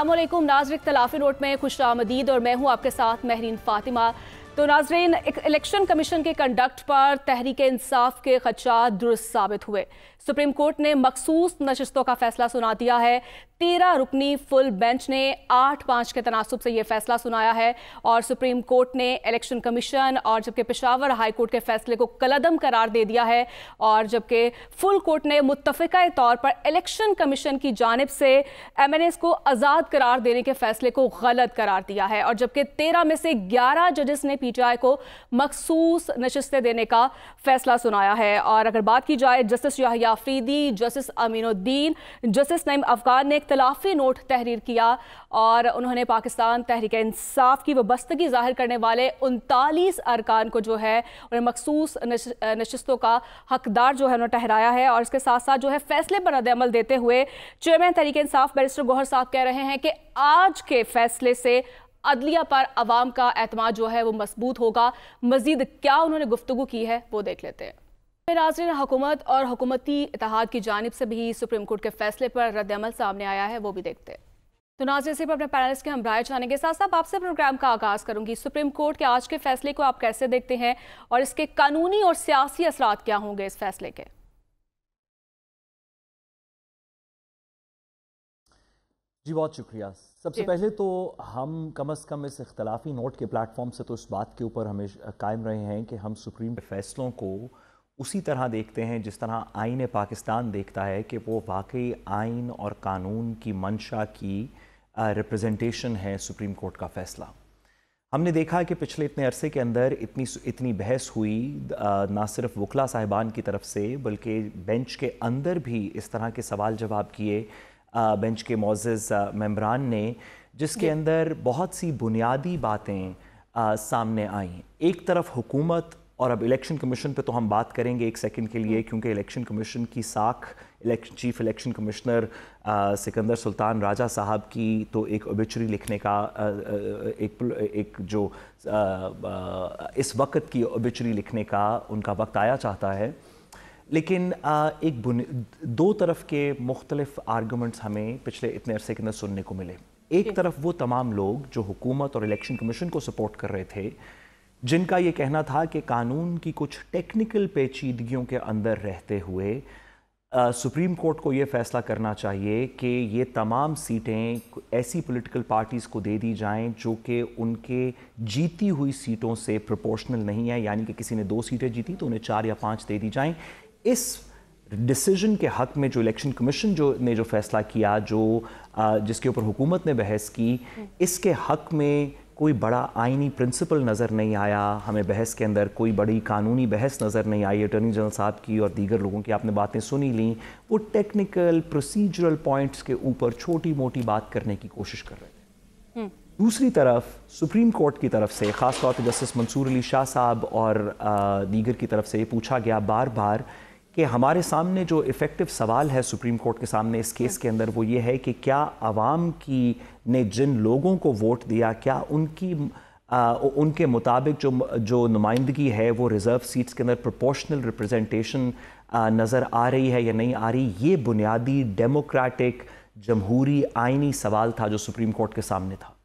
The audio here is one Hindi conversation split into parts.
असलम नाजरिक तलाफी नोट में खुश आमदीद और मैं हूँ आपके साथ महरीन फातिमा तो नाजरीन एक इलेक्शन कमीशन के कंडक्ट पर तहरीक इंसाफ के खदशात दुरुस्त साबित हुए सुप्रीम कोर्ट ने मखसूस नशस्तों का फैसला सुना दिया है तेरह रुकनी फुल बेंच ने आठ पाँच के तनासब से ये फैसला सुनाया है और सुप्रीम कोर्ट ने इलेक्शन कमीशन और जबकि पेशावर हाई कोर्ट के फैसले को कलदम करार दे दिया है और जबकि फुल कोर्ट ने मुतफ़ा तौर पर इलेक्शन कमीशन की जानब से एम एन एस को आज़ाद करार देने के फैसले को गलत करार दिया है और जबकि तेरह में से ग्यारह जजेस ने पीटीआई को मखसूस नशस्तें देने का फैसला सुनाया है और अगर बात की जाए जस्टिस याफरीदी जस्टिस अमीनुद्दीन जस्टिस नईम अफगान ने इख्तलाफी नोट तहरीर किया और उन्होंने पाकिस्तान तहरीक इंसाफ की वबस्तगी जाहिर करने वाले उनतालीस अरकान को जो है उन्हें मखसूस नशस्तों का हकदार जो है उन्होंने ठहराया है और इसके साथ साथ जो है फैसले पर रद्दमल देते हुए चेयरमैन तहरीक इंसाफ बैरिस्टर गौहर साहब कह रहे हैं कि आज के फैसले से अदलिया पर आवाम का एतम जो है वो मजबूत होगा मजीद क्या उन्होंने गुफ्तु की है वो देख लेते हैं नाजरन हुकूमत और हुकूमती इतिहाद की जानब से भी सुप्रीम कोर्ट के फैसले पर रद्दमल सामने आया है वो भी देखते हैं तो नाजर सिर्फ अपने पैनलिस्ट के हम राय जानेंगे साथ साथ आपसे प्रोग्राम का आगाज़ करूंगी सुप्रीम कोर्ट के आज के फैसले को आप कैसे देखते हैं और इसके कानूनी और सियासी असरा क्या होंगे इस फैसले के जी बहुत शुक्रिया सबसे पहले तो हम कम अज़ कम इस इख्तलाफी नोट के प्लेटफॉर्म से तो इस बात के ऊपर हमेशा कायम रहे हैं कि हम सुप्रीम फैसलों को उसी तरह देखते हैं जिस तरह आइन पाकिस्तान देखता है कि वो वाकई आइन और कानून की मंशा की रिप्रेजेंटेशन है सुप्रीम कोर्ट का फैसला हमने देखा कि पिछले इतने अरसे के अंदर इतनी इतनी बहस हुई ना सिर्फ वकला साहिबान की तरफ से बल्कि बेंच के अंदर भी इस तरह के सवाल जवाब किए बेंच के मोज़ मम्बरान ने जिसके अंदर बहुत सी बुनियादी बातें सामने आई एक तरफ हुकूमत और अब इलेक्शन कमीशन पे तो हम बात करेंगे एक सेकंड के लिए hmm. क्योंकि इलेक्शन कमीशन की साख election chief election commissioner Sikandar Sultan Raja साहब की तो एक ओबिचरी लिखने का एक एक जो आ, आ, इस वक्त की ओबिचरी लिखने का उनका वक्त आया चाहता है लेकिन एक दो तरफ के मुख्तलिफ आर्गूमेंट्स हमें पिछले इतने अरसे के अंदर सुनने को मिले एक तरफ वो तमाम लोग जो हुकूमत और इलेक्शन कमीशन को सपोर्ट कर रहे थे जिनका ये कहना था कि कानून की कुछ टेक्निकल पेचीदगियों के अंदर रहते हुए आ, सुप्रीम कोर्ट को ये फैसला करना चाहिए कि ये तमाम सीटें ऐसी पॉलिटिकल पार्टीज़ को दे दी जाएं जो कि उनके जीती हुई सीटों से प्रोपोर्शनल नहीं है यानी कि किसी ने दो सीटें जीती तो उन्हें चार या पाँच दे दी जाएं इस डिसीजन के हक में जो इलेक्शन कमीशन जो ने जो फैसला किया जो जिसके ऊपर हुकूमत ने बहस की इसके हक में कोई बड़ा आइनी प्रिंसिपल नज़र नहीं आया हमें बहस के अंदर कोई बड़ी कानूनी बहस नज़र नहीं आई अटर्नी जनरल साहब की और दीगर लोगों की आपने बातें सुनी ली वो टेक्निकल प्रोसीजरल पॉइंट्स के ऊपर छोटी मोटी बात करने की कोशिश कर रहे थे हम्म। दूसरी तरफ सुप्रीम कोर्ट की तरफ से ख़ासतौर पर जस्टिस मंसूर अली शाह साहब और दीगर की तरफ से ये पूछा गया बार बार कि हमारे सामने जो इफ़ेक्टिव सवाल है सुप्रीम कोर्ट के सामने इस केस के अंदर वो ये है कि क्या आवाम की ने जिन लोगों को वोट दिया क्या उनकी आ, उनके मुताबिक जो जो नुमाइंदगी है वो रिज़र्व सीट्स के अंदर प्रोपोर्शनल रिप्रेजेंटेशन नज़र आ रही है या नहीं आ रही ये बुनियादी डेमोक्रेटिक जमहूरी आइनी सवाल था जो सुप्रीम कोर्ट के सामने था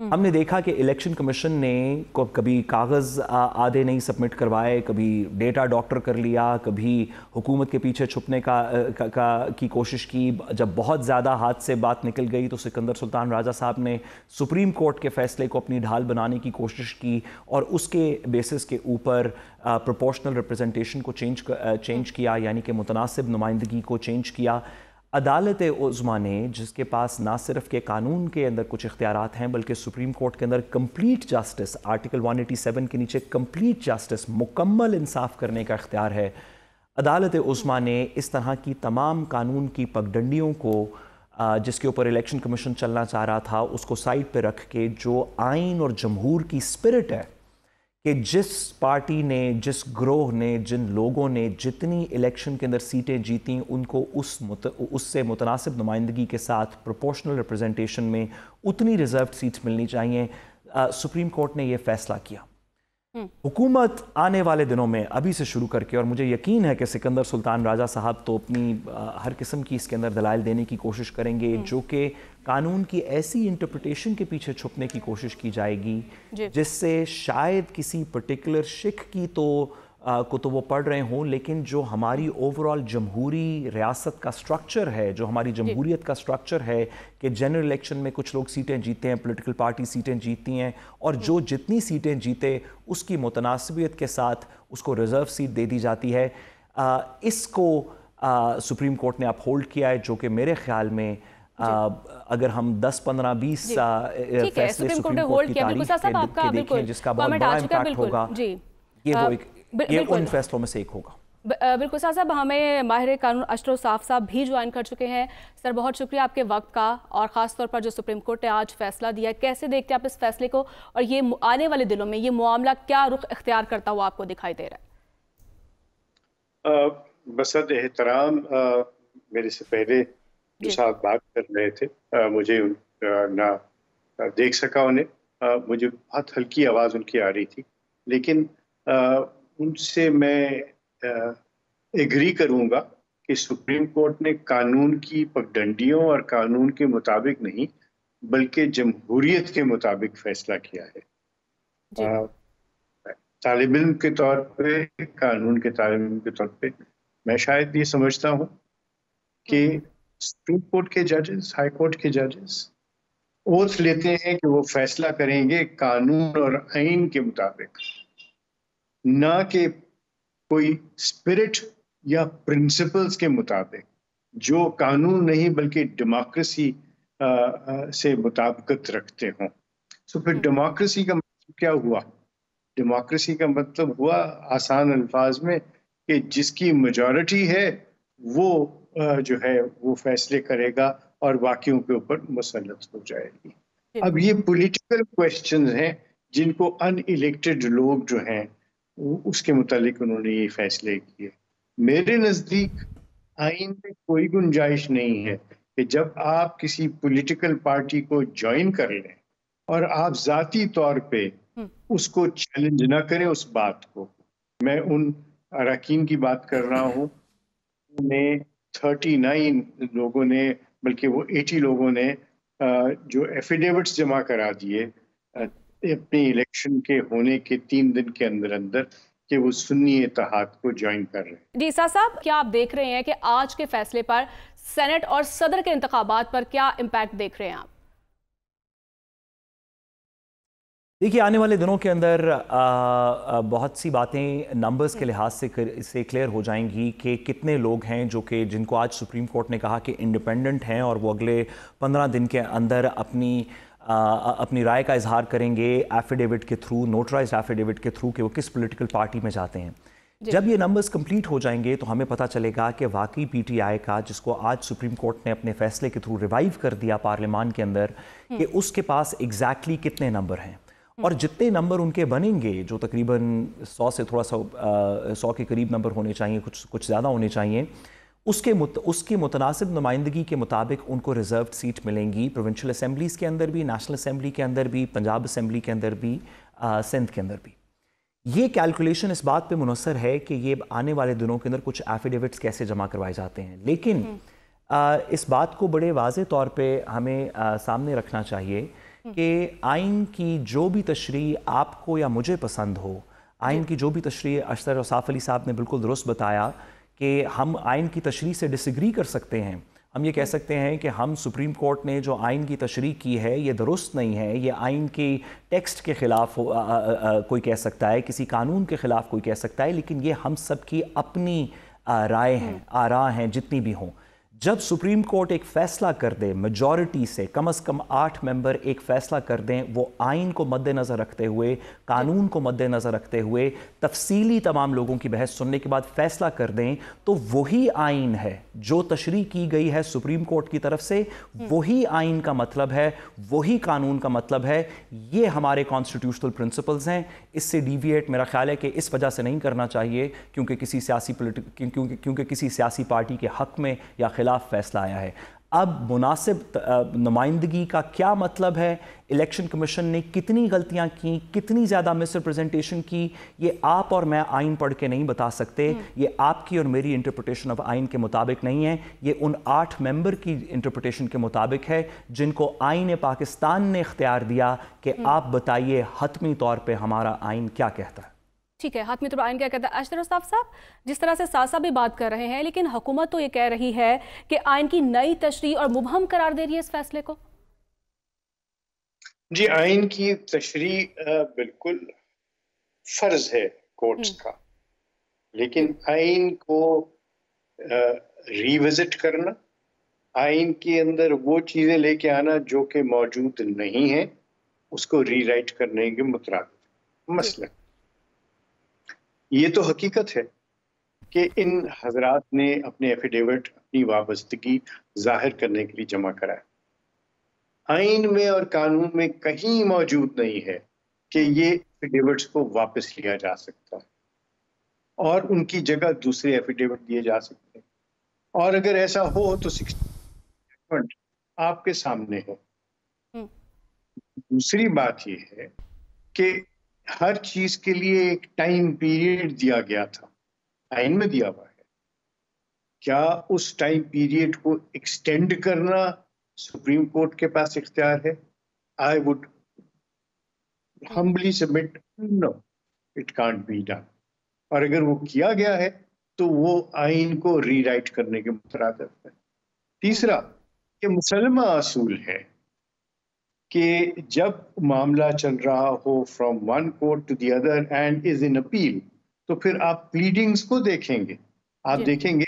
हम्म। हमने देखा कि इलेक्शन कमीशन ने कभी कागज़ आधे नहीं सबमिट करवाए कभी डेटा डॉक्टर कर लिया कभी हुकूमत के पीछे छुपने का, का, का की कोशिश की जब बहुत ज़्यादा हाथ से बात निकल गई तो सिकंदर सुल्तान राजा साहब ने सुप्रीम कोर्ट के फैसले को अपनी ढाल बनाने की कोशिश की और उसके बेसिस के ऊपर प्रोपोर्शनल रिप्रेजेंटेशन को चेंज चेंज किया यानी कि मुतनासिब नुमाइंदगी को चेंज किया अदालत उज़मा ने जिसके पास ना सिर्फ के कानून के अंदर कुछ इख्तियार हैं बल्कि सुप्रीम कोर्ट के अंदर कम्प्लीट जस्टिस आर्टिकल 187 के नीचे कम्प्लीट जस्टिस मुकम्मल इंसाफ करने का इख्तियार है अदालत उज़मा ने इस तरह की तमाम कानून की पगडंडियों को जिसके ऊपर इलेक्शन कमीशन चलना चाह रहा था उसको साइड पर रख के जो आइन और जमहूर की स्पिरिट है कि जिस पार्टी ने जिस ग्रोह ने जिन लोगों ने जितनी इलेक्शन के अंदर सीटें जीती उनको उस मुत, उससे मुतनासिब नुमाइंदगी के साथ प्रोपोर्शनल रिप्रेजेंटेशन में उतनी रिजर्व सीट्स मिलनी चाहिए सुप्रीम कोर्ट ने यह फैसला किया हम्म। हुकूमत आने वाले दिनों में अभी से शुरू करके और मुझे यकीन है कि सिकंदर सुल्तान राजा साहब तो अपनी हर किस्म की इसके अंदर दलाल देने की कोशिश करेंगे हम्म। जो कि कानून की ऐसी इंटरप्रिटेशन के पीछे छुपने की कोशिश की जाएगी जिससे शायद किसी पर्टिकुलर शिख की तो को तो वो पढ़ रहे हों लेकिन जो हमारी ओवरऑल जमहूरी रियासत का स्ट्रक्चर है जो हमारी जमहूरीत का स्ट्रक्चर है कि जनरल इलेक्शन में कुछ लोग सीटें जीते हैं पोलिटिकल पार्टी सीटें जीतती हैं और जो जितनी सीटें जीते उसकी मुतनासबियत के साथ उसको रिज़र्व सीट दे दी जाती है आ, इसको आ, सुप्रीम कोर्ट ने अपहोल्ड किया है जो कि मेरे ख्याल में अगर हम 10, पंद्रह बीस फैसले सुप्रीम कोर्ट की तारीख के देखें जिसका बहुत बड़ा इम्पैक्ट होगा ये वो एक ये उन फैसलों में से एक होगा बिल्कुल साहब साहब हमें माहिर कानून अशरो साफ साहब भी ज्वाइन कर चुके हैं सर बहुत शुक्रिया आपके वक्त का और ख़ास तौर पर जो सुप्रीम कोर्ट ने आज फैसला दिया कैसे देखते हैं आप इस फैसले को और ये आने वाले दिनों में ये मामला क्या रुख इख्तियार करता हुआ आपको दिखाई दे रहा है बसद एहतराम मेरे से पहले जो साहब बात कर रहे थे आ, मुझे उन, आ, ना देख सका उन्हें मुझे बहुत हल्की आवाज़ उनकी आ रही थी लेकिन आ, उनसे मैं एग्री करूंगा कि सुप्रीम कोर्ट ने कानून की पगडंडियों और कानून के मुताबिक नहीं बल्कि जमहूरियत के मुताबिक फैसला किया है तालब इम के तौर पे कानून के तालब इम के तौर पे मैं शायद ये समझता हूँ कि सुप्रीम हम्म। कोर्ट के जजेस हाई कोर्ट के जजेस ओथ लेते हैं कि वो फैसला करेंगे कानून और आइन के मुताबिक ना कि कोई स्पिरिट या प्रिंसिपल्स के मुताबिक जो कानून नहीं बल्कि डेमोक्रेसी से मुताबकत रखते हों सो फिर डेमोक्रेसी hmm. का मतलब क्या हुआ डेमोक्रेसी का मतलब हुआ आसान अल्फाज में कि जिसकी मेजॉरिटी है वो जो है वो फैसले करेगा और बाकियों के ऊपर मुसलत हो जाएगी hmm. अब ये पॉलिटिकल क्वेश्चंस हैं जिनको अनइलेक्टेड लोग जो हैं उसके मुतालिक उन्होंने ये फैसले किए मेरे नज़दीक आइन में कोई गुंजाइश नहीं है कि जब आप किसी पॉलिटिकल पार्टी को ज्वाइन कर लें और आप ज़ाती तौर पे हम्म। उसको चैलेंज ना करें उस बात को मैं उन अरकान की बात कर रहा हूँ ने 39 लोगों ने बल्कि वो 80 लोगों ने जो एफिडेविट्स जमा करा दिए अपने इलेक्शन के होने के तीन दिन के अंदर अंदर कि वो सुन्नी इतिहाद को ज्वाइन कर रहे हैं डीसा साहब क्या आप देख रहे हैं कि आज के फैसले पर सेनेट और सदर के इंतबात पर क्या इम्पैक्ट देख रहे हैं आप देखिए आने वाले दिनों के अंदर आ, आ, बहुत सी बातें नंबर्स के लिहाज से कर, से क्लियर हो जाएंगी कि कितने लोग हैं जो कि जिनको आज सुप्रीम कोर्ट ने कहा कि इंडिपेंडेंट हैं और वो अगले पंद्रह दिन के अंदर अपनी अपनी राय का इजहार करेंगे एफिडेविट के थ्रू नोटराइज एफिडेविट के थ्रू कि वो किस पोलिटिकल पार्टी में जाते हैं जब ये नंबर्स कंप्लीट हो जाएंगे तो हमें पता चलेगा कि वाकई पीटीआई का जिसको आज सुप्रीम कोर्ट ने अपने फैसले के थ्रू रिवाइव कर दिया पार्लियामान के अंदर हम्म। कि उसके पास एग्जैक्टली exactly कितने नंबर हैं और जितने नंबर उनके बनेंगे जो तकरीबन सौ से थोड़ा सा सौ के करीब नंबर होने चाहिए कुछ कुछ ज़्यादा होने चाहिए उसके मुत, उसकी मुतनासिब नुमाइंदगी के मुताबिक उनको रिजर्व सीट मिलेंगी प्रोविंशल असम्बलीज़ के अंदर भी नेशनल असम्बली के अंदर भी पंजाब असम्बली के अंदर भी सिंध के अंदर भी ये कैलकुलेशन इस बात पे मुनसर है कि ये आने वाले दिनों के अंदर कुछ एफिडेविट्स कैसे जमा करवाए जाते हैं लेकिन आ, हम्म। इस बात को बड़े वाज तौर पर हमें आ, सामने रखना चाहिए हम्म। कि आइन की जो भी तशरी आपको या मुझे पसंद हो आइन की जो भी तशरी अशतर और साफ अली साहब ने बिल्कुल दुरुस्त बताया कि हम आइन की तशरी से डिसग्री कर सकते हैं हम ये कह सकते हैं कि हम सुप्रीम कोर्ट ने जो आइन की तशरी की है ये दुरुस्त नहीं है ये आइन की टेक्स्ट के ख़िलाफ़ कोई कह सकता है किसी कानून के ख़िलाफ़ कोई कह सकता है लेकिन ये हम सब की अपनी राय हैं आरा हैं जितनी भी हों जब सुप्रीम कोर्ट एक फैसला कर दे मेजॉरिटी से कम अज कम आठ मेंबर एक फैसला कर दें वो आइन को मद्देनज़र रखते हुए कानून को मद्देनज़र रखते हुए तफसीली तमाम लोगों की बहस सुनने के बाद फैसला कर दें तो वही आइन है जो तशरी की गई है सुप्रीम कोर्ट की तरफ से हम्म। वही आइन का मतलब है वही कानून का मतलब है ये हमारे कॉन्स्टिट्यूशनल प्रिंसिपल्स हैं इससे डिविएट मेरा ख्याल है कि इस वजह से नहीं करना चाहिए क्योंकि किसी सियासी क्योंकि क्योंकि किसी सियासी पार्टी के हक में या खिलाफ फैसला आया है अब मुनासिब नुमाइंदगी का क्या मतलब है इलेक्शन कमीशन ने कितनी गलतियां की कितनी ज़्यादा मिस रिप्रजेंटेशन की ये आप और मैं आइन पढ़ के नहीं बता सकते हम्म। ये आपकी और मेरी इंटरप्रटेशन ऑफ आइन के मुताबिक नहीं है ये उन आठ मेंबर की इंटरप्रटेशन के मुताबिक है जिनको आइन पाकिस्तान ने इख्तियार दिया कि हम्म। आप बताइए हतमी तौर पर हमारा आइन क्या कहता है ठीक है हाथ में तो आयन क्या कहता है अशरफ साहब जिस तरह से सासा भी बात कर रहे हैं लेकिन हुकूमत तो ये कह रही है कि आयन की नई तशरी और मुबहम करार दे रही है इस फैसले को जी आयन की तशरी बिल्कुल फर्ज है कोर्ट्स हम्म। का लेकिन आइन को रिविजिट करना आइन के अंदर वो चीज़ें लेके आना जो कि मौजूद नहीं है उसको रीराइट करने के मुतरा मसलन ये तो हकीकत है कि इन हजरात ने अपने एफिडेविट अपनी वाबस्तगी जाहिर करने के लिए जमा कराया आइन में और कानून में कहीं मौजूद नहीं है कि ये एफिडेविट को वापस लिया जा सकता है और उनकी जगह दूसरे एफिडेविट दिए जा सकते हैं और अगर ऐसा हो तो आपके सामने है हम्म। दूसरी बात यह है कि हर चीज के लिए एक टाइम पीरियड दिया गया था आइन में दिया हुआ है क्या उस टाइम पीरियड को एक्सटेंड करना सुप्रीम कोर्ट के पास इख्तियार है I would humbly submit no it can't be done और अगर वो किया गया है तो वो आइन को रीराइट करने के मुतरद है तीसरा ये मुसलमा असूल है कि जब मामला चल रहा हो from one court to the other and is in appeal तो फिर आप प्लीडिंग्स को देखेंगे आप देखेंगे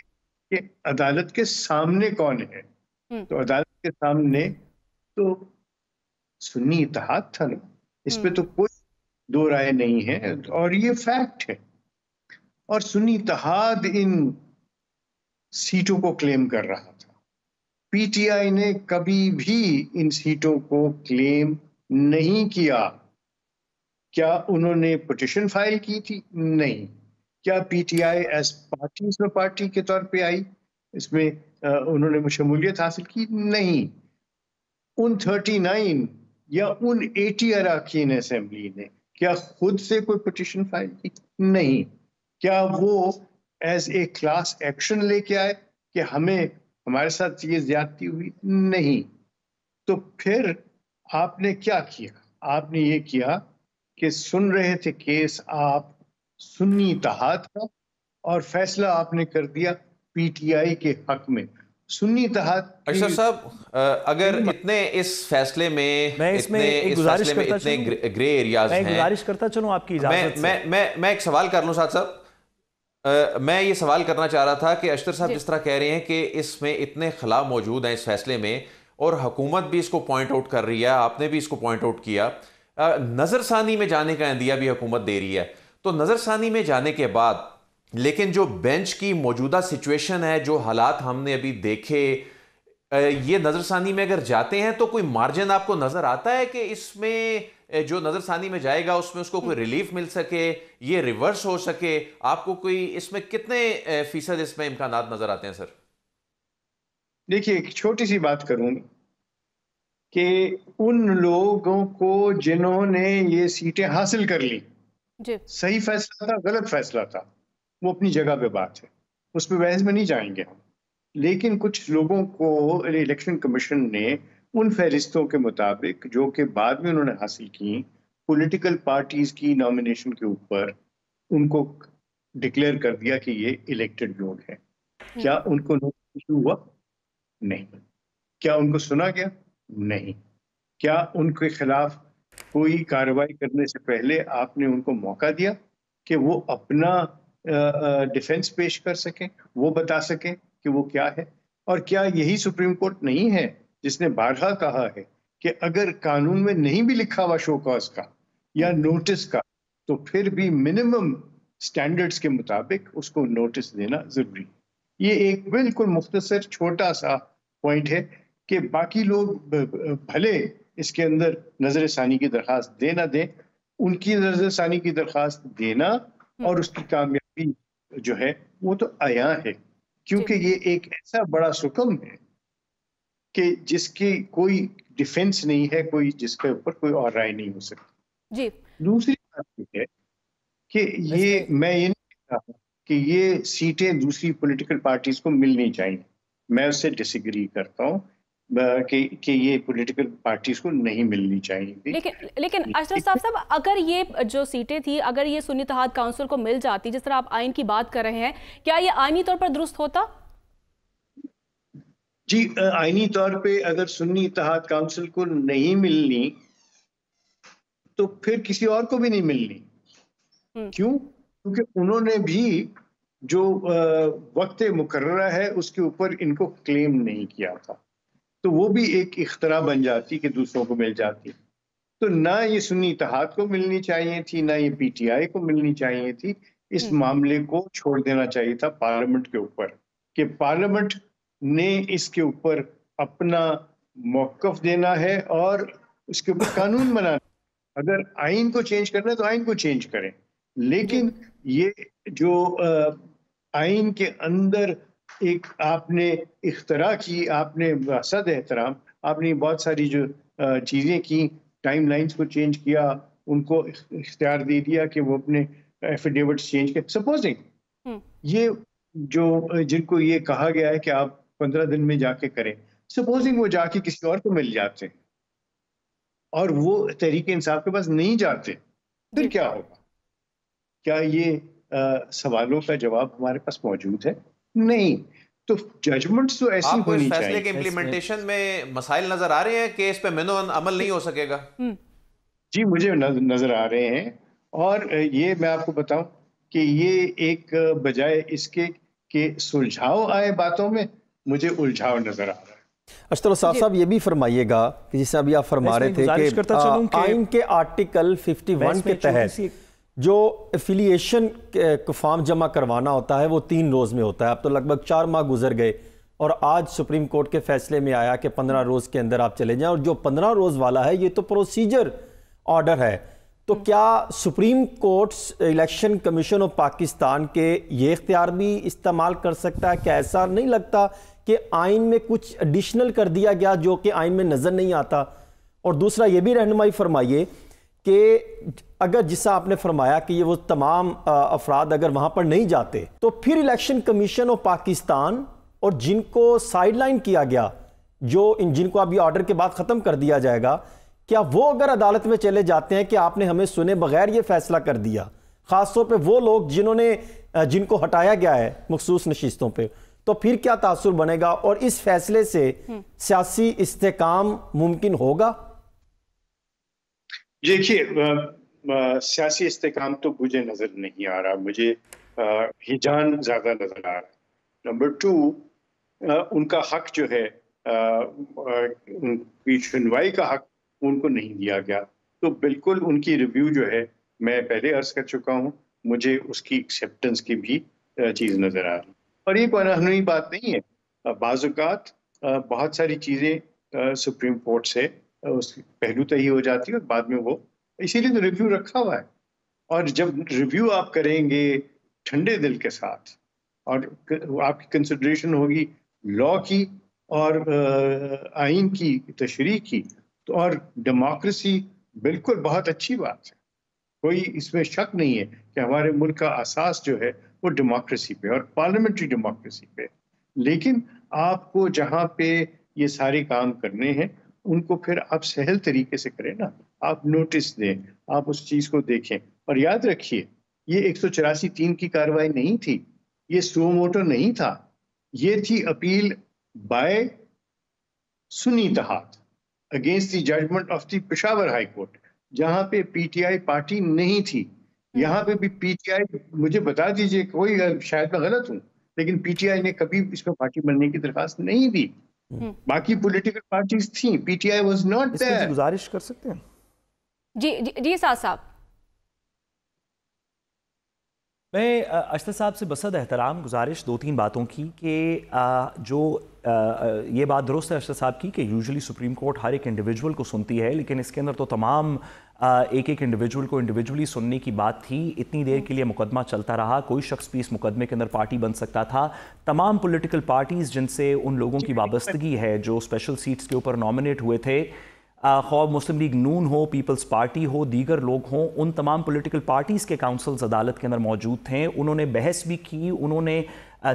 कि अदालत के सामने कौन है हम्म। तो अदालत के सामने तो सुन्नी इतिहाद था ना इस पर हम्म। तो कोई दो राय नहीं है और ये फैक्ट है और सुन्नी इतिहाद इन सीटों को क्लेम कर रहा पीटीआई ने कभी भी इन सीटों को क्लेम नहीं किया क्या उन्होंने पटिशन फाइल की थी नहीं क्या पीटीआई एस पार्टी में पार्टी के तौर पे आई इसमें उन्होंने मशमूलियत हासिल की नहीं उन 39 या उन 80 अराकीन असम्बली ने क्या खुद से कोई पटिशन फाइल की नहीं क्या वो एज ए क्लास एक्शन लेके आए कि हमें हमारे साथ ये ज्यादती हुई नहीं तो फिर आपने क्या किया आपने ये किया कि सुन रहे थे केस आप सुन्नी तहात का और फैसला आपने कर दिया पीटीआई के हक में सुन्नी तहत अच्छा साहब अगर इतने इस फैसले में मैं इसमें इतने एक गुजारिश करता इतने ग्रे एरियाज मैं गुजारिश करता चलूं आपकी इजाजत मैं मैं मैं एक सवाल कर लूं साहब आ, मैं ये सवाल करना चाह रहा था कि अश्तर साहब जिस तरह कह रहे हैं कि इसमें इतने खिला मौजूद हैं इस फैसले में और हुकूमत भी इसको पॉइंट आउट कर रही है आपने भी इसको पॉइंट आउट किया नज़रसानी में जाने का अंदिया भी हुकूमत दे रही है तो नज़रसानी में जाने के बाद लेकिन जो बेंच की मौजूदा सिचुएशन है जो हालात हमने अभी देखे ये नज़रसानी में अगर जाते हैं तो कोई मार्जिन आपको नज़र आता है कि इसमें जो नज़रसानी में जाएगा उसमें उसको कोई रिलीफ मिल सके ये रिवर्स हो सके आपको कोई इसमें कितने फीसद इसमें इम्कान नज़र आते हैं सर देखिए एक छोटी सी बात करूं कि उन लोगों को जिन्होंने ये सीटें हासिल कर ली सही फैसला था गलत फैसला था वो अपनी जगह पे बात है उस पर बहस में नहीं जाएंगे हम लेकिन कुछ लोगों को इलेक्शन कमीशन ने उन फहरिस्तों के मुताबिक जो कि बाद में उन्होंने हासिल की पॉलिटिकल पार्टीज की नॉमिनेशन के ऊपर उनको डिक्लेयर कर दिया कि ये इलेक्टेड लोग हैं हम्म। क्या उनको इशू हुआ नहीं क्या उनको सुना गया नहीं क्या उनके खिलाफ कोई कार्रवाई करने से पहले आपने उनको मौका दिया कि वो अपना डिफेंस पेश कर सकें वो बता सकें कि वो क्या है और क्या यही सुप्रीम कोर्ट नहीं है जिसने बारहा कहा है कि अगर कानून में नहीं भी लिखा हुआ शो कॉज का या नोटिस का तो फिर भी मिनिमम स्टैंडर्ड्स के मुताबिक उसको नोटिस देना जरूरी ये एक बिल्कुल मुख्तसर छोटा सा पॉइंट है कि बाकी लोग भले इसके अंदर नजर षानी की दरख्वास्त देना दें उनकी नजर षानी की दरख्वास्त देना हम्म। और उसकी कामयाबी जो है वो तो आया है क्योंकि ये एक ऐसा बड़ा सुकम है कि जिसकी कोई डिफेंस नहीं है कोई जिसके ऊपर कोई और राय नहीं हो सकती जी दूसरी बात है कि ये मैं ये नहीं रहा हूं कि ये सीटें दूसरी पॉलिटिकल पार्टीज को मिलनी चाहिए मैं उससे डिसग्री करता हूँ कि कि ये पॉलिटिकल पार्टीज को नहीं मिलनी चाहिए लेकिन लेकिन अशरफ साहब साहब अगर ये जो सीटें थी अगर ये सुन्नी तहाद काउंसिल को मिल जाती जिस तरह आप आइन की बात कर रहे हैं क्या ये आइनी तौर पर दुरुस्त होता जी आइनी तौर पे अगर सुन्नी इतिहाद काउंसिल को नहीं मिलनी तो फिर किसी और को भी नहीं मिलनी हम्म। क्यों क्योंकि उन्होंने भी जो वक्त मुकर्रा है उसके ऊपर इनको क्लेम नहीं किया था तो वो भी एक इख्तरा बन जाती कि दूसरों को मिल जाती तो ना ये सुनी इतिहाद को मिलनी चाहिए थी ना ये पीटीआई को मिलनी चाहिए थी इस हम्म। मामले को छोड़ देना चाहिए था पार्लियामेंट के ऊपर कि पार्लियामेंट ने इसके ऊपर अपना मौकफ देना है और उसके ऊपर कानून बनाना अगर आइन को चेंज करना है तो आइन को चेंज करें लेकिन ये जो आइन के अंदर एक आपने इख्तरा की आपने सद एहतराम आपने बहुत सारी जो चीज़ें की टाइम लाइन्स को चेंज किया उनको इख्तियार दे दिया कि वो अपने एफिडेविट चेंज कर सपोजिंग हम्म। ये जो जिनको ये कहा गया है कि आप पंद्रह दिन में जाके करें सपोजिंग वो जाके किसी और को मिल जाते हैं और वो तहरीक इंसाफ के पास नहीं जाते फिर क्या होगा क्या ये आ, सवालों का जवाब हमारे पास मौजूद है नहीं तो जजमेंट्स तो ऐसी होनी चाहिए फैसले के इम्प्लीमेंटेशन में मसाइल नजर आ रहे हैं कि इस पे मेनो अमल नहीं हो सकेगा हम्म। जी मुझे नजर आ रहे हैं और ये मैं आपको बताऊं कि ये एक बजाय इसके के सुलझाओ आए बातों में मुझे उलझाव नजर आ रहा है अश्तर साहब साहब ये भी फरमाइएगा कि जिसे अभी आप फरमा रहे थे कि के, के आर्टिकल 51 के तहत जो एफिलिएशन eh, को फॉर्म जमा करवाना होता है वो तीन रोज़ में होता है अब तो लगभग चार माह गुजर गए और आज सुप्रीम कोर्ट के फैसले में आया कि पंद्रह रोज़ के अंदर आप चले जाएं और जो पंद्रह रोज़ वाला है ये तो प्रोसीजर ऑर्डर है तो हम्म। क्या Supreme Court election commission of Pakistan के ये इख्तियार भी इस्तेमाल कर सकता है क्या ऐसा नहीं लगता कि आइन में कुछ एडिशनल कर दिया गया जो कि आइन में नज़र नहीं आता और दूसरा ये भी रहनुमाई फरमाइए कि अगर जिसका आपने फरमाया कि ये वो तमाम अफराद अगर वहाँ पर नहीं जाते तो फिर इलेक्शन कमीशन ऑफ पाकिस्तान और जिनको साइड लाइन किया गया जो इन जिनको अभी ऑर्डर के बाद ख़त्म कर दिया जाएगा क्या वो अगर अदालत में चले जाते हैं कि आपने हमें सुने बगैर ये फैसला कर दिया ख़ासतौर पर वो लोग जिन्होंने जिनको हटाया गया है मखसूस नशिस्तों पर तो फिर क्या तासर बनेगा और इस फैसले से हम्म। सियासी इसकाम मुमकिन होगा देखिए सियासी इस्तेकाम तो मुझे नज़र नहीं आ रहा मुझे हिजान ज़्यादा नज़र आ रहा नंबर टू उनका हक जो है उनकी सुनवाई का हक उनको नहीं दिया गया तो बिल्कुल उनकी रिव्यू जो है मैं पहले अर्ज कर चुका हूँ मुझे उसकी एक्सेप्टेंस की भी चीज़ नज़र आ रही और ये कोई बात नहीं है बाजुकात बहुत सारी चीज़ें सुप्रीम कोर्ट से तो उसकी पहलू तय हो जाती है और बाद में वो इसीलिए तो रिव्यू रखा हुआ है और जब रिव्यू आप करेंगे ठंडे दिल के साथ और आपकी कंसिड्रेशन होगी लॉ की और आइन की तशरी की तो और डेमोक्रेसी बिल्कुल बहुत अच्छी बात है कोई इसमें शक नहीं है कि हमारे मुल्क का आसास जो है वो डेमोक्रेसी पे और पार्लियामेंट्री डेमोक्रेसी पे लेकिन आपको जहाँ पे ये सारे काम करने हैं उनको फिर आप सहल तरीके से करें ना आप नोटिस दें आप उस चीज को देखें और याद रखिए ये एक सौ चौरासी तीन की कार्रवाई नहीं थी ये सुमोटो नहीं था ये थी अपील बाय सुनी तहात against the judgment of the Peshawar high court जहां पे पीटीआई पार्टी नहीं थी हम्म। यहाँ पे भी पीटीआई मुझे बता दीजिए कोई शायद मैं गलत हूँ लेकिन पीटीआई ने कभी इसमें पार्टी बनने की दरखास्त नहीं दी हम्म। बाकी पॉलिटिकल पार्टीज थी पीटीआई वाज नॉट देयर गुजारिश कर सकते हैं जी जी, जी साहब साहब मैं अशद साहब से बसद एहतराम गुजारिश दो तीन बातों की कि जो आ, ये बात दुरुस्त है अशद साहब की कि यूजुअली सुप्रीम कोर्ट हर एक इंडिविजुअल को सुनती है लेकिन इसके अंदर तो तमाम एक एक इंडिविजुअल को इंडिविजुअली सुनने की बात थी इतनी देर के लिए मुकदमा चलता रहा कोई शख्स भी इस मुकदमे के अंदर पार्टी बन सकता था तमाम पॉलिटिकल पार्टीज़ जिनसे उन लोगों की वाबस्तगी है जो स्पेशल सीट्स के ऊपर नॉमिनेट हुए थे खौब मुस्लिम लीग नून हो पीपल्स पार्टी हो दीगर लोग हों उन तमाम पॉलिटिकल पार्टीज़ के काउंसल्स अदालत के अंदर मौजूद थे उन्होंने बहस भी की उन्होंने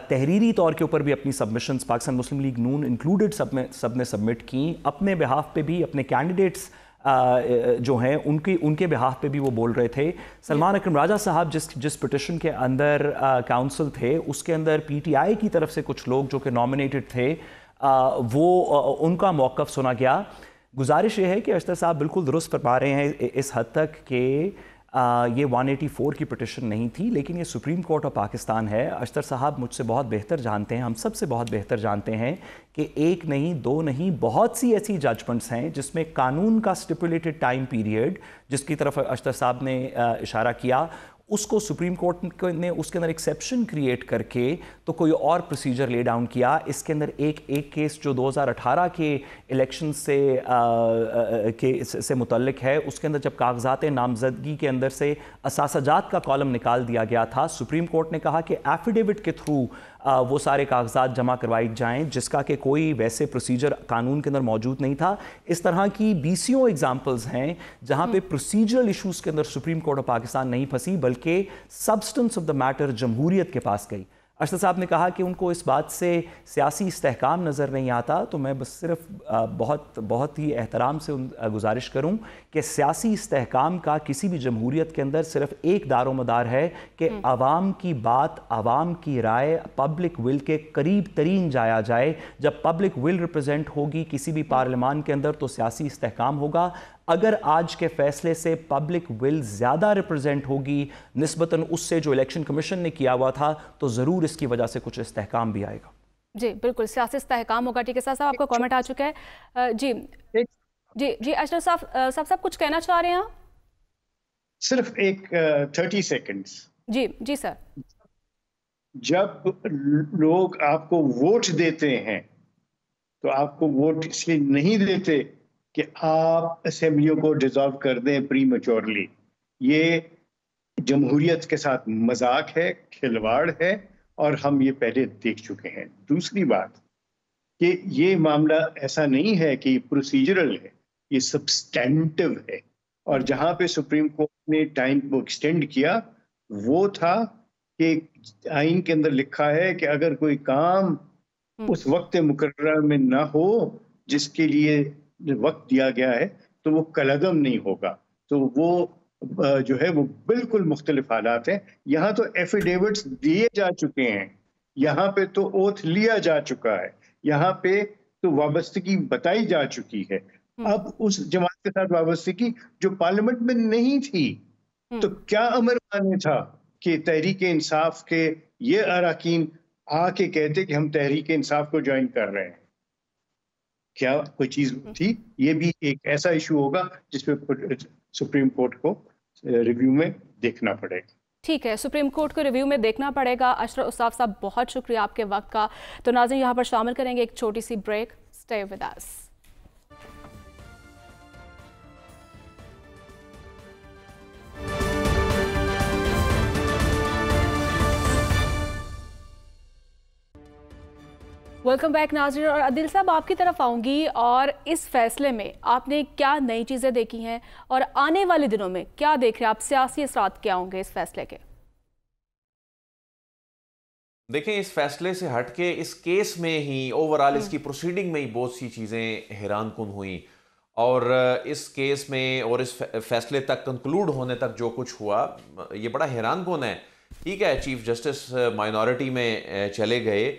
तहरीरी तौर के ऊपर भी अपनी submissions Pakistan Muslim League Noon included सब सब ने सबमिट की अपने बिहाफ पे भी अपने कैंडिडेट्स जो हैं उनकी उनके बिहाफ पे भी वो बोल रहे थे सलमान अकरम राजा साहब जिस जिस पटिशन के अंदर काउंसिल थे उसके अंदर पीटीआई की तरफ से कुछ लोग जो कि नॉमिनेटेड थे आ, वो आ, उनका मौक़ सुना गया गुजारिश ये है कि अश्तर साहब बिल्कुल दुरुस्त फरमा रहे हैं इस हद तक कि वन ये 184 की पटिशन नहीं थी लेकिन ये सुप्रीम कोर्ट ऑफ पाकिस्तान है अश्तर साहब मुझसे बहुत बेहतर जानते हैं हम सबसे बहुत बेहतर जानते हैं कि एक नहीं दो नहीं बहुत सी ऐसी जजमेंट्स हैं जिसमें कानून का स्टिपुलेटेड टाइम पीरियड जिसकी तरफ अश्तर साहब ने इशारा किया उसको सुप्रीम कोर्ट ने उसके अंदर एक्सेप्शन क्रिएट करके तो कोई और प्रोसीजर ले डाउन किया इसके अंदर एक एक केस जो 2018 के इलेक्शन से आ, आ, के से मुतलक है उसके अंदर जब कागजात नामजदगी के अंदर से असासाजात का कॉलम निकाल दिया गया था सुप्रीम कोर्ट ने कहा कि एफिडेविट के थ्रू वो सारे कागजात जमा करवाए जाएं जिसका कि कोई वैसे प्रोसीजर कानून के अंदर मौजूद नहीं था इस तरह की बी बीसियों एग्जाम्पल्स हैं जहाँ पे प्रोसीजरल हम्म। इशूज़ के अंदर सुप्रीम कोर्ट ऑफ पाकिस्तान नहीं फंसी बल्कि सब्सटेंस ऑफ द मैटर जमहूरियत के पास गई अरशद साहब ने कहा कि उनको इस बात से सियासी इस्तेकाम नज़र नहीं आता तो मैं बस सिर्फ बहुत बहुत ही एहतराम से गुजारिश करूं कि सियासी इस्तेकाम का किसी भी जमहूरीत के अंदर सिर्फ एक दारो मदार है कि हम्म। आवाम की बात आवाम की राय पब्लिक विल के करीब तरीन जाया जाए जब पब्लिक विल रिप्रजेंट होगी किसी भी पार्लियामान के अंदर तो सियासी इस्तेकाम होगा अगर आज के फैसले से पब्लिक विल ज़्यादा रिप्रेजेंट होगी नस्बता उससे जो इलेक्शन कमीशन ने किया हुआ था तो ज़रूर इसकी वजह से कुछ इस्तेकाम भी आएगा जी बिल्कुल सियासी इस्तेकाम होगा ठीक है साहब आपका कमेंट आ चुका है जी जी जी अशर साहब साहब कुछ कहना चाह रहे हैं सिर्फ एक थर्टी सेकेंड सेकंड्स जी जी सर जब लोग आपको वोट देते हैं तो आपको वोट इसलिए नहीं देते कि आप असम्बलियों को डिजॉल्व कर दें प्री मच्योरली ये जमहूरियत के साथ मजाक है खिलवाड़ है और हम ये पहले देख चुके हैं दूसरी बात कि ये मामला ऐसा नहीं है कि प्रोसीजरल है ये सब्सटेंटिव है और जहां पे सुप्रीम कोर्ट ने टाइम को एक्सटेंड किया वो था कि आइन के अंदर लिखा है कि अगर कोई काम हम्म। उस वक्त मुकर्रा में ना हो जिसके लिए वक्त दिया गया है तो वो कलदम नहीं होगा तो वो जो है वो बिल्कुल मुख्तलिफ हालात हैं यहाँ तो एफिडेविट्स दिए जा चुके हैं यहाँ पे तो ओथ लिया जा चुका है यहाँ पे तो वाबस्तगी बताई जा चुकी है हम्म। अब उस जमात के साथ वाबस्तगी जो पार्लियामेंट में नहीं थी हम्म। तो क्या अमर माने था कि तहरीक इंसाफ के ये अरकान आके कहते कि हम तहरीक इंसाफ को ज्वाइन कर रहे हैं क्या कोई चीज हम्म। थी ये भी एक ऐसा इशू होगा जिसपे सुप्रीम कोर्ट को रिव्यू में देखना पड़ेगा ठीक है सुप्रीम कोर्ट को रिव्यू में देखना पड़ेगा अशरफ उस्ताफ साहब बहुत शुक्रिया आपके वक्त का तो नाजिन यहाँ पर शामिल करेंगे एक छोटी सी break stay with us welcome back Nazir और अदिल साहब आपकी तरफ आऊंगी और इस फैसले में आपने क्या नई चीज़ें देखी हैं और आने वाले दिनों में क्या देख रहे हैं आप सियासी असरा क्या होंगे इस फैसले के देखें इस फैसले से हटके इस केस में ही ओवरऑल इसकी प्रोसीडिंग हम्म। में ही बहुत सी चीज़ें हैरान कन हुई और इस केस में और इस फैसले तक कंक्लूड होने तक जो कुछ हुआ ये बड़ा हैरान कन है ठीक है चीफ जस्टिस माइनॉरिटी में चले गए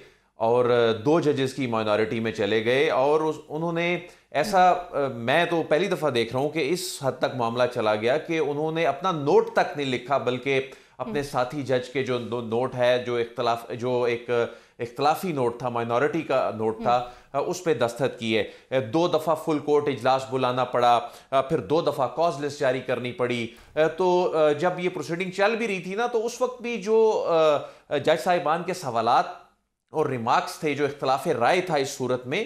और दो जजेस की माइनॉरिटी में चले गए और उस उन्होंने ऐसा मैं तो पहली दफ़ा देख रहा हूँ कि इस हद तक मामला चला गया कि उन्होंने अपना नोट तक नहीं लिखा बल्कि अपने हम्म। साथी जज के जो नोट है जो इख्तलाफ जो एक इख्तलाफी नोट था माइनॉरिटी का नोट था हम्म। उस पर दस्तखत किए दो दफ़ा फुल कोर्ट इजलास बुलाना पड़ा फिर दो दफ़ा कॉज लिस्ट जारी करनी पड़ी तो जब ये प्रोसीडिंग चल भी रही थी ना तो उस वक्त भी जो जज साहिबान के सवालत और रिमार्क्स थे जो इख्तलाफ राय था इस सूरत में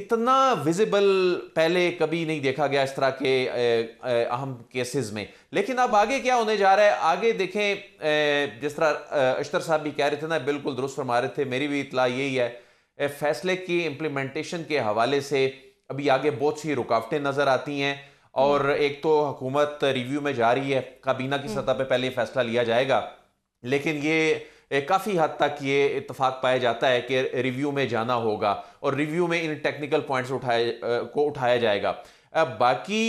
इतना विजिबल पहले कभी नहीं देखा गया इस तरह के अहम केसेस में लेकिन अब आगे क्या होने जा रहा है आगे देखें जिस तरह अश्तर साहब भी कह रहे थे ना बिल्कुल दुरुस्त फरमा रहे थे मेरी भी इतला यही है फैसले की इम्प्लीमेंटेशन के हवाले से अभी आगे बहुत सी रुकावटें नज़र आती हैं और हम्म। एक तो हुकूमत रिव्यू में जा रही है काबीना की हम्म। सतह पर पहले फैसला लिया जाएगा लेकिन ये काफ़ी हद तक ये इतफाक पाया जाता है कि रिव्यू में जाना होगा और रिव्यू में इन टेक्निकल पॉइंट्स उठाए को उठाया जाएगा बाकी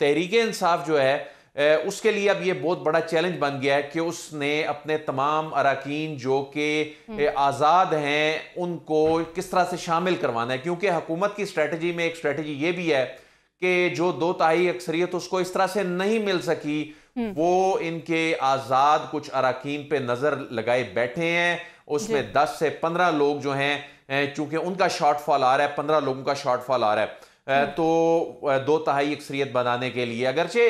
तहरीक इंसाफ जो है उसके लिए अब ये बहुत बड़ा चैलेंज बन गया है कि उसने अपने तमाम अरकान जो कि हम्म। आज़ाद हैं उनको किस तरह से शामिल करवाना है क्योंकि हुकूमत की स्ट्रेटजी में एक स्ट्रेटजी ये भी है कि जो दो तहाई अक्सरियत उसको इस तरह से नहीं मिल सकी हम्म। वो इनके आजाद कुछ अरकान पे नजर लगाए बैठे हैं उसमें दस से पंद्रह लोग जो हैं चूंकि उनका शॉर्टफॉल आ रहा है पंद्रह लोगों का शॉर्टफॉल आ रहा है हम्म। तो दो तहाई अक्सरियत बनाने के लिए अगरचे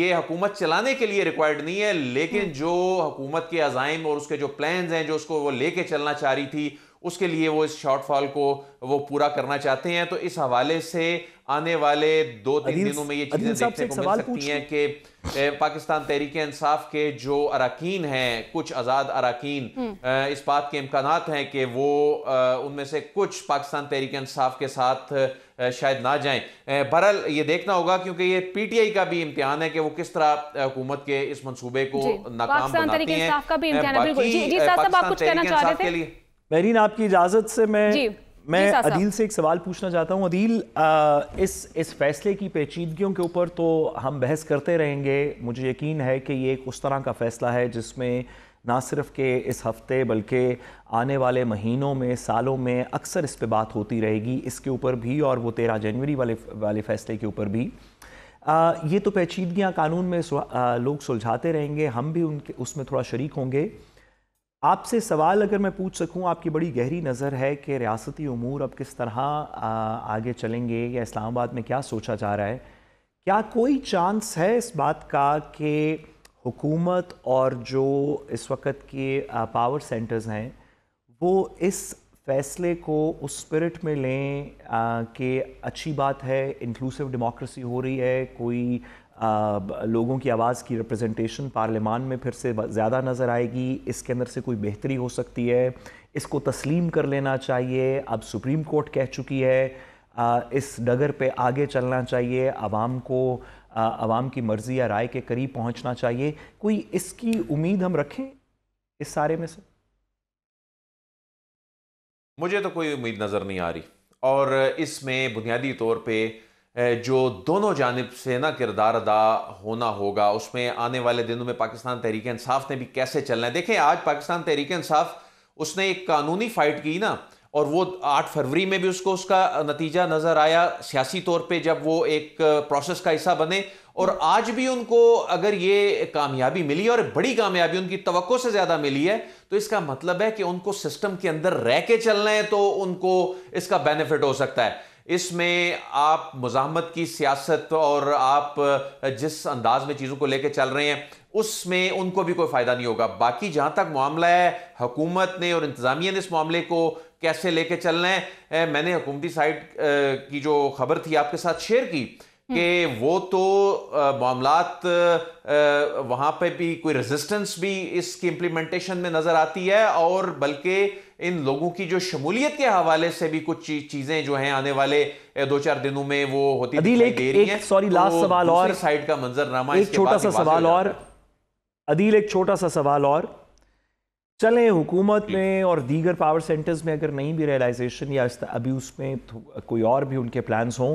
ये हुकूमत चलाने के लिए रिक्वायर्ड नहीं है लेकिन हम्म। जो हुकूमत के अजाइम और उसके जो प्लान हैं जो उसको वो लेके चलना चाह रही थी उसके लिए वो इस शॉर्टफॉल को वो पूरा करना चाहते हैं तो इस हवाले से आने वाले दो तीन दिनों में ये चीज़ें देखने को मिल सकती हैं कि पाकिस्तान तहरीक इंसाफ के जो अरकान हैं कुछ आज़ाद अरकान हम्म। इस बात के इम्कान हैं कि वो उनमें से कुछ पाकिस्तान तहरीक इंसाफ के साथ शायद ना जाएं बहरल ये देखना होगा क्योंकि ये पीटीआई का भी इम्तिहान है कि वो किस तरह हुकूमत के इस मनसूबे को नाकाम बनाते हैं महरीन आपकी इजाजत से मैं जी, मैं जी अदील से एक सवाल पूछना चाहता हूँ अदील आ, इस इस फैसले की पेचीदगियों के ऊपर तो हम बहस करते रहेंगे मुझे यकीन है कि ये एक उस तरह का फैसला है जिसमें ना सिर्फ के इस हफ्ते बल्कि आने वाले महीनों में सालों में अक्सर इस पर बात होती रहेगी इसके ऊपर भी और वो तेरह जनवरी वाले वाले फैसले के ऊपर भी आ, ये तो पेचीदगियाँ कानून में आ, लोग सुलझाते रहेंगे हम भी उनके उसमें थोड़ा शरीक होंगे आपसे सवाल अगर मैं पूछ सकूं आपकी बड़ी गहरी नज़र है कि रियासती अमूर अब किस तरह आगे चलेंगे या इस्लामाबाद में क्या सोचा जा रहा है क्या कोई चांस है इस बात का कि हुकूमत और जो इस वक्त के पावर सेंटर्स हैं वो इस फैसले को उस स्पिरिट में लें कि अच्छी बात है इंक्लूसिव डेमोक्रेसी हो रही है कोई लोगों की आवाज़ की रिप्रेजेंटेशन पार्लियामान में फिर से ज़्यादा नज़र आएगी इसके अंदर से कोई बेहतरी हो सकती है इसको तस्लीम कर लेना चाहिए अब सुप्रीम कोर्ट कह चुकी है इस डगर पे आगे चलना चाहिए आवाम को आवाम की मर्ज़ी या राय के करीब पहुंचना चाहिए कोई इसकी उम्मीद हम रखें इस सारे में से मुझे तो कोई उम्मीद नज़र नहीं आ रही और इसमें बुनियादी तौर पर जो दोनों जानब से ना किरदार अदा होना होगा उसमें आने वाले दिनों में पाकिस्तान तहरीक इंसाफ ने भी कैसे चलना है देखें आज पाकिस्तान तहरीक इंसाफ उसने एक कानूनी फ़ाइट की ना और वो आठ फरवरी में भी उसको उसका नतीजा नज़र आया सियासी तौर पे जब वो एक प्रोसेस का हिस्सा बने और आज भी उनको अगर ये कामयाबी मिली और बड़ी कामयाबी उनकी तो से ज़्यादा मिली है तो इसका मतलब है कि उनको सिस्टम के अंदर रह के चलना है तो उनको इसका बेनिफिट हो सकता है इसमें आप मुजामत की सियासत और आप जिस अंदाज में चीज़ों को लेकर चल रहे हैं उसमें उनको भी कोई फ़ायदा नहीं होगा बाकी जहाँ तक मामला है हुकूमत ने और इंतज़ामिया ने इस मामले को कैसे लेके चलना है मैंने हुकूमती साइड की जो खबर थी आपके साथ शेयर की हम्म। कि वो तो मामला वहाँ पे भी कोई रेजिस्टेंस भी इसकी इम्प्लीमेंटेशन में नज़र आती है और बल्कि इन लोगों की जो शमूलियत के हवाले से भी कुछ चीजें जो हैं आने वाले दो चार दिनों में वो होती है एक, एक, सॉरी तो लास्ट सवाल और साइड का मंजरनामा एक छोटा सा सवाल और अदील एक छोटा सा सवाल और चलें हुकूमत में और दीगर पावर सेंटर्स में अगर नहीं भी रियलाइजेशन या अभी उसमें कोई और भी उनके प्लान्स हों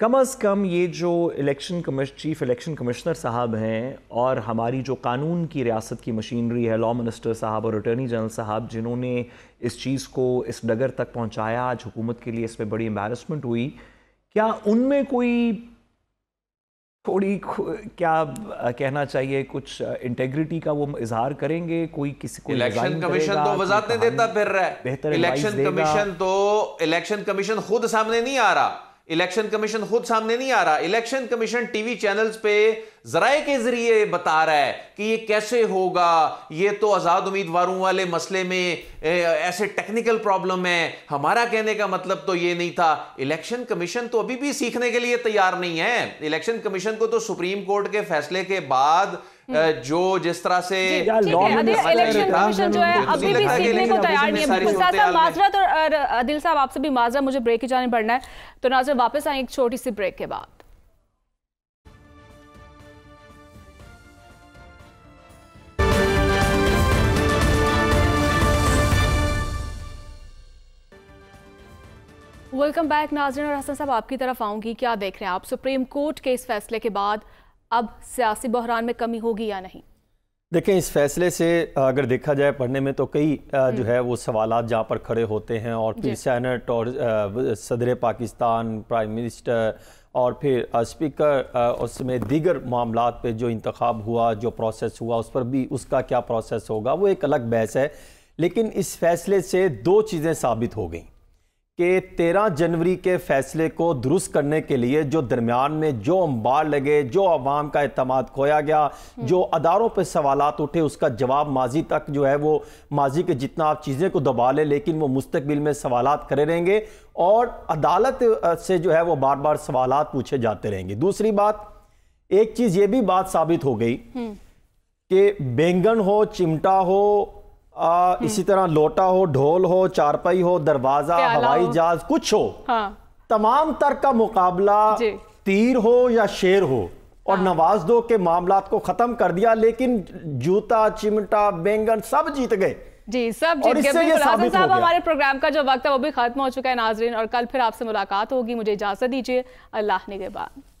कम अज़ कम ये जो election commission chief election commissioner साहब हैं और हमारी जो कानून की रियासत की मशीनरी है लॉ मिनिस्टर साहब और अटर्नी जनरल साहब जिन्होंने इस चीज़ को इस डगर तक पहुंचाया आज हुकूमत के लिए पर बड़ी एम्बेरसमेंट हुई क्या उनमें कोई थोड़ी क्या कहना चाहिए कुछ इंटेग्रिटी का वो इजहार करेंगे कोई किसी को इलेक्शन कमीशन तो वजात देता फिर रहा है इलेक्शन कमीशन तो इलेक्शन कमीशन खुद सामने नहीं आ रहा इलेक्शन कमीशन खुद सामने नहीं आ रहा इलेक्शन कमीशन टीवी चैनल्स पे जराए के जरिए बता रहा है कि ये कैसे होगा ये तो आज़ाद उम्मीदवारों वाले मसले में ऐसे टेक्निकल प्रॉब्लम है हमारा कहने का मतलब तो ये नहीं था इलेक्शन कमीशन तो अभी भी सीखने के लिए तैयार नहीं है इलेक्शन कमीशन को तो सुप्रीम कोर्ट के फैसले के बाद जो जिस तरह से इलेक्शन तो अदिल साहब आपसे भी माजरा मुझे ब्रेक की जाने पड़ना है तो नाजर वापस आए एक छोटी सी ब्रेक के बाद वेलकम बैक नाजरन और हसन साहब आपकी तरफ आऊंगी क्या देख रहे हैं आप सुप्रीम कोर्ट के इस फैसले के बाद अब सियासी बहरान में कमी होगी या नहीं देखें इस फैसले से अगर देखा जाए पढ़ने में तो कई हम्म। जो है वो सवाल जहाँ पर खड़े होते हैं और फिर सैनट और सदर पाकिस्तान प्राइम मिनिस्टर और फिर स्पीकर उसमें दीगर मामला पे जो इंतखब हुआ जो प्रोसेस हुआ उस पर भी उसका क्या प्रोसेस होगा वो एक अलग बहस है लेकिन इस फैसले से दो चीज़ें साबित हो गई कि तेरह जनवरी के फैसले को दुरुस्त करने के लिए जो दरमियान में जो अंबार लगे जो अवाम का अहतम खोया गया हम्म। जो अदारों पर सवाल उठे उसका जवाब माजी तक जो है वो माजी के जितना आप चीज़ें को दबा लें लेकिन वो मुस्तबिल में सवाल करे रहेंगे और अदालत से जो है वो बार बार सवाल पूछे जाते रहेंगे दूसरी बात एक चीज़ ये भी बात साबित हो गई हम्म। कि बैंगन हो चिमटा हो आ, हम्म। इसी तरह लोटा हो ढोल हो चारपाई हो दरवाजा हवाई जहाज कुछ हो हाँ। तमाम तर का मुकाबला तीर हो या शेर हो और हाँ। नवाज दो के मामला को खत्म कर दिया लेकिन जूता चिमटा बैंगन सब जीत गए जी सब जीत गए साहब हमारे प्रोग्राम का जो वक्त है वो भी खत्म हो चुका है नाजरीन और कल फिर आपसे मुलाकात होगी मुझे इजाजत दीजिए अल्लाह निगेबान